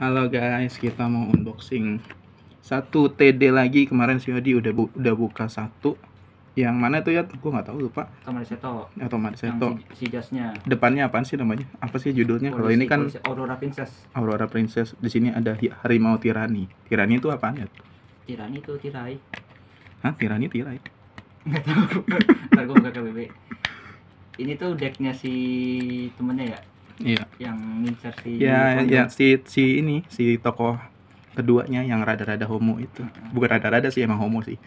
Halo guys, kita mau unboxing satu TD lagi kemarin si Odi udah bu udah buka satu yang mana tuh ya? Gue nggak tahu lupa. Kamar Seto. Atau Kamar Seto. Ya, si, si jasnya. Depannya apa sih namanya? Apa sih judulnya? Kalau ini kan polisi, Aurora Princess. Aurora Princess. Di sini ada harimau tirani. Tirani itu apa ya? Tirani itu tirai. Hah? Tirani tirai? Nggak tahu. Ntar gue buka KBB. Ini tuh decknya si temennya ya? Iya. Yang ngincer si Ya, ya si si ini, si tokoh keduanya yang rada-rada homo itu. Hmm. Bukan rada-rada sih emang homo sih.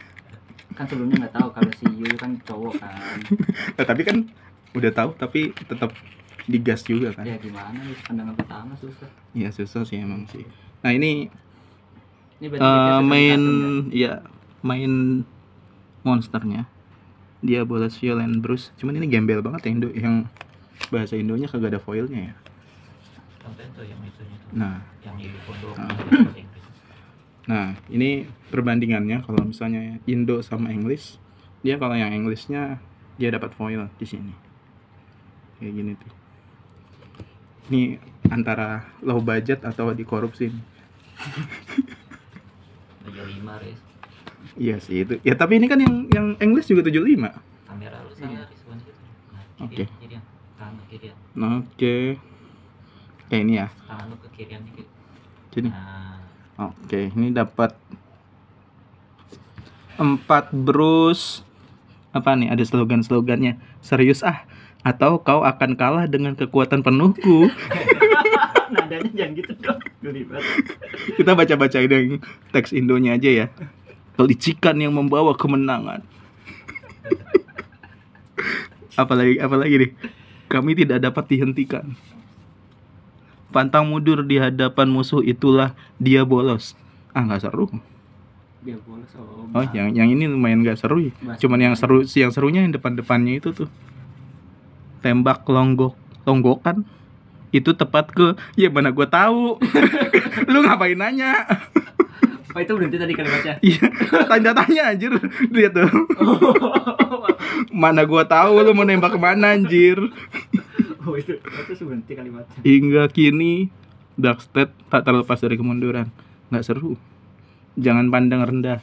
Kan sebelumnya nggak tahu kalau si Yu kan cowok kan. nah, tapi kan udah tahu tapi tetap digas juga kan. Ya gimana nih pandangan pertama susah. Iya, susah sih emang sih. Nah, ini ini uh, main ya iya, main monsternya dia bola Violent Bruce cuman ini gembel banget ya Indo yang bahasa Indonya kagak ada foilnya ya nah. nah nah. ini perbandingannya kalau misalnya Indo sama English dia kalau yang Englishnya dia dapat foil di sini kayak gini tuh ini antara low budget atau dikorupsi lima iya sih itu ya tapi ini kan yang yang English juga 75 kamera lu sama oke kirian oke okay. kayak ini ya tangan lu ke kirian dikit sini nah. oke okay. ini dapat empat brus apa nih ada slogan-slogannya serius ah atau kau akan kalah dengan kekuatan penuhku nadanya jangan gitu dong kita baca-baca yang teks indonya aja ya kelicikan yang membawa kemenangan apalagi apalagi nih kami tidak dapat dihentikan. Pantang mundur di hadapan musuh itulah dia bolos. Ah nggak seru. Dia bolos oh, oh, oh yang yang ini lumayan nggak seru ya. Cuman yang seru yang serunya yang depan-depannya itu tuh. Tembak longgok longgokan itu tepat ke ya mana gue tahu lu ngapain nanya Pak oh, itu berhenti tadi kalimatnya iya tanda tanya anjir lihat tuh oh mana gua tahu lu mau nembak kemana anjir oh itu itu sebentar kalimatnya hingga kini dark state tak terlepas dari kemunduran nggak seru jangan pandang rendah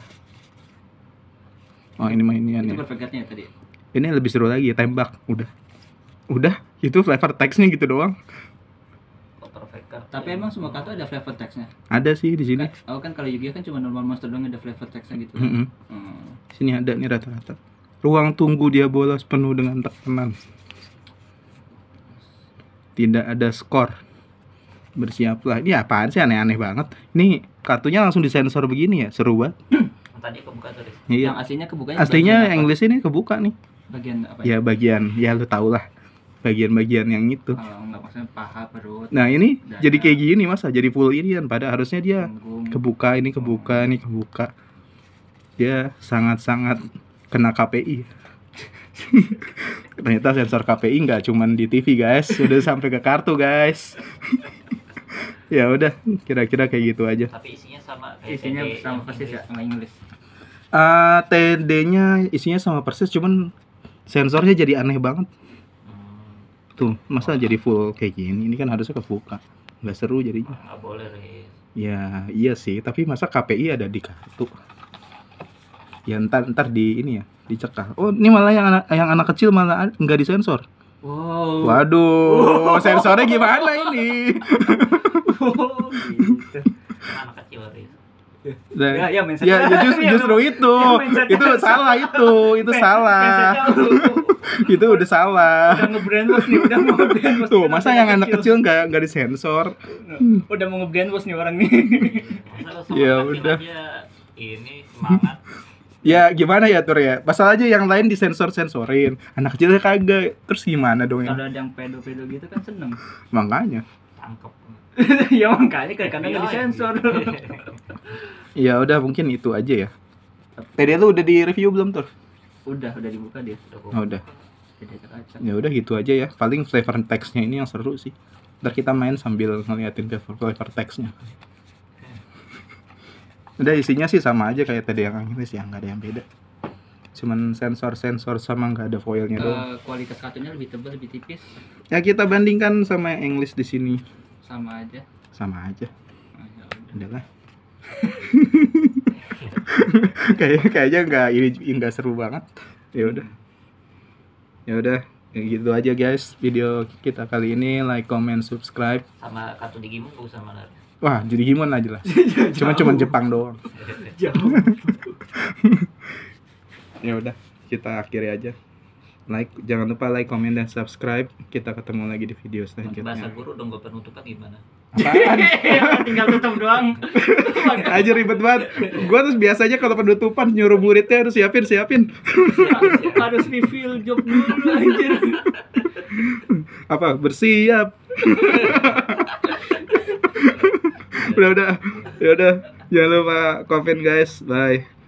oh ini mainian itu ya. ya. tadi ini lebih seru lagi ya tembak udah udah itu flavor teksnya gitu doang oh, tapi emang semua kartu ada flavor textnya. Ada sih di sini. Eh, oh kan kalau Yugi kan cuma normal monster doang ada flavor textnya gitu. Mm -hmm. hmm. Sini ada nih rata-rata. Ruang tunggu dia bolos penuh dengan tekanan. Tidak ada skor. Bersiaplah. Ini apaan sih aneh-aneh banget. Ini kartunya langsung disensor begini ya, seru banget. Tadi kebuka tadi Iya. Yang aslinya kebuka Aslinya Inggris ini kebuka nih. Bagian apa ya? Ya bagian, ya lu tau lah bagian-bagian yang itu. Kalau paha, perut. Nah, ini dana. jadi kayak gini, Masa. Jadi full irian pada harusnya dia kebuka, ini kebuka, ini kebuka. Dia sangat-sangat kena KPI ternyata sensor KPI nggak cuman di TV guys udah sampai ke kartu guys ya udah kira-kira kayak gitu aja tapi isinya sama kayak isinya TD sama persis English. ya sama Inggris uh, ah, TD-nya isinya sama persis cuman sensornya jadi aneh banget hmm. tuh masa oh. jadi full kayak gini ini kan harusnya kebuka nggak seru jadinya nggak boleh ya iya sih tapi masa KPI ada di kartu ya ntar ntar di ini ya dicekal oh ini malah yang anak yang anak kecil malah nggak disensor wow waduh wow. sensornya gimana ini wow, oh, gitu. anak kecil nah, ya, ya, Dan, ya, ya, ya, ya just, justru itu, ya, ya, itu salah itu, itu salah, itu udah salah. Udah bos nih, udah mau bos. Tuh, masa yang anak kecil nggak nggak disensor? Udah mau bos nih orang nih. ya udah. Ini semangat ya gimana ya tur ya pasal aja yang lain disensor sensorin anak kecil kagak terus gimana dong ya kalau ada yang pedo pedo gitu kan seneng makanya tangkap ya makanya karena iya, nggak disensor iya. ya udah mungkin itu aja ya tadi itu udah di review belum tur udah udah dibuka dia oh, udah ya udah gitu aja ya paling flavor textnya ini yang seru sih ntar kita main sambil ngeliatin flavor flavor textnya udah isinya sih sama aja kayak tadi yang ini sih ya nggak ada yang beda cuman sensor sensor sama nggak ada foilnya uh, doang kualitas katanya lebih tebal lebih tipis ya kita bandingkan sama yang English di sini sama aja sama aja oh, ya kayak kayaknya nggak ini nggak seru banget ya udah ya udah gitu aja guys video kita kali ini like comment subscribe sama kartu Digimon sama Naruto Wah, jadi Himon aja lah. cuman cuman Jepang doang. ya udah, kita akhiri aja. Like, jangan lupa like, comment dan subscribe. Kita ketemu lagi di video selanjutnya. Bahasa guru dong gue penutupan gimana? tinggal tutup doang. aja ribet banget. Gua terus biasanya kalau penutupan nyuruh muridnya harus siapin, siapin. harus refill job dulu anjir. Apa? Bersiap udah udah ya udah jangan lupa komen guys bye